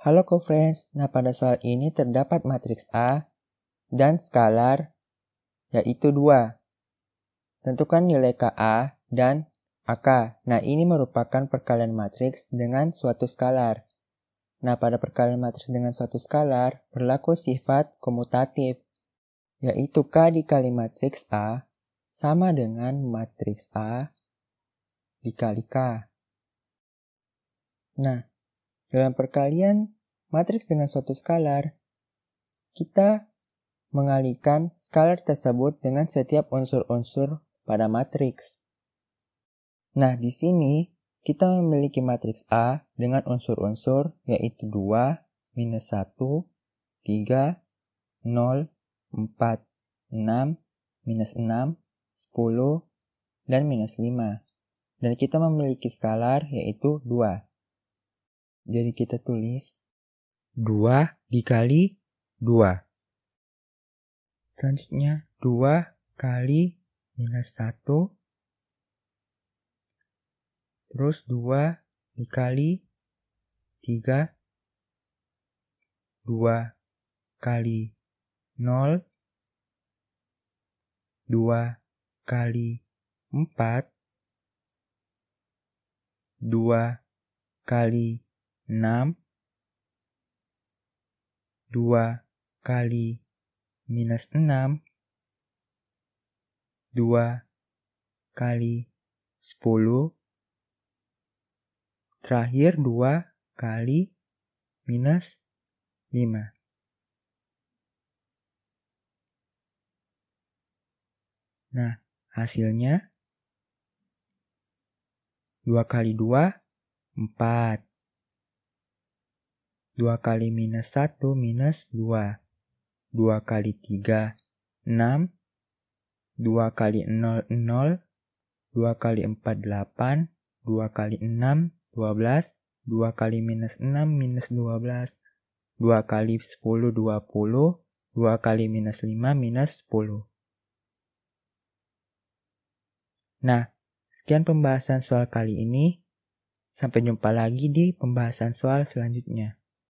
Halo friends, nah pada soal ini terdapat matriks A dan skalar yaitu 2. Tentukan nilai KA dan AK. Nah ini merupakan perkalian matriks dengan suatu skalar. Nah pada perkalian matriks dengan suatu skalar berlaku sifat komutatif yaitu K dikali matriks A sama dengan matriks A dikali K. Nah, dalam perkalian matriks dengan suatu skalar, kita mengalihkan skalar tersebut dengan setiap unsur-unsur pada matriks. Nah, di sini kita memiliki matriks A dengan unsur-unsur yaitu 2, minus 1, 3, 0, 4, 6, minus 6, 10, dan minus 5. Dan kita memiliki skalar yaitu 2. Jadi kita tulis 2 dikali 2. Selanjutnya 2 kali minus 1. Terus 2 dikali 3. 2 kali 0. 2 kali 4. 2 kali 6 2 kali minus 6 2 kali 10 terakhir 2 kali minus 5 Nah, hasilnya 2 kali 2, 4. 2 kali minus 1 minus 2. 2 kali 3, 6. 2 kali 0, 0. 2 kali 4, 8. 2 kali 6, 12. 2 kali minus 6, minus 12. 2 kali 10, 20. 2 kali minus 5, minus 10. Nah, sekian pembahasan soal kali ini. Sampai jumpa lagi di pembahasan soal selanjutnya.